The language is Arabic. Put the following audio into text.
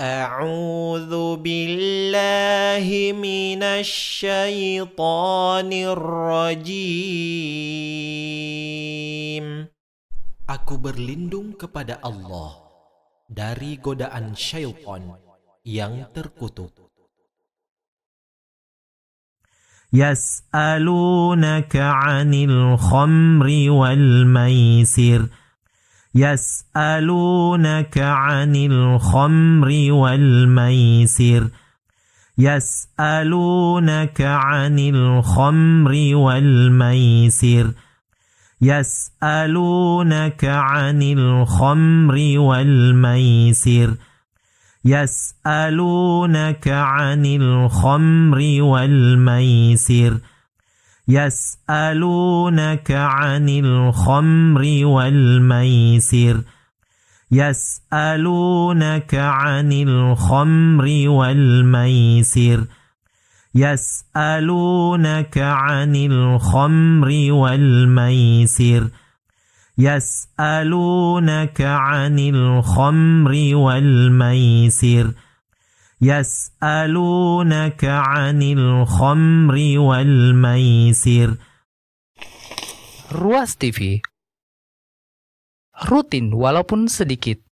أعوذ بالله من الشيطان الرجيم Aku berlindung kepada Allah dari godaan syaitan yang terkutuk. يسألونك khamri wal والميسر يسألونك عن الخمر والميسر يسألونك عن الخمر والميسر يسألونك عن الخمر والميسر يسألونك عن الخمر والميسر يسألونك عن الخمر والميسر يسألونك عن الخمر والميسر يسألونك عن الخمر والميسر يسألونك عن الخمر والميسر yas'alunaka عن الخمر wal Ruas TV rutin walaupun sedikit.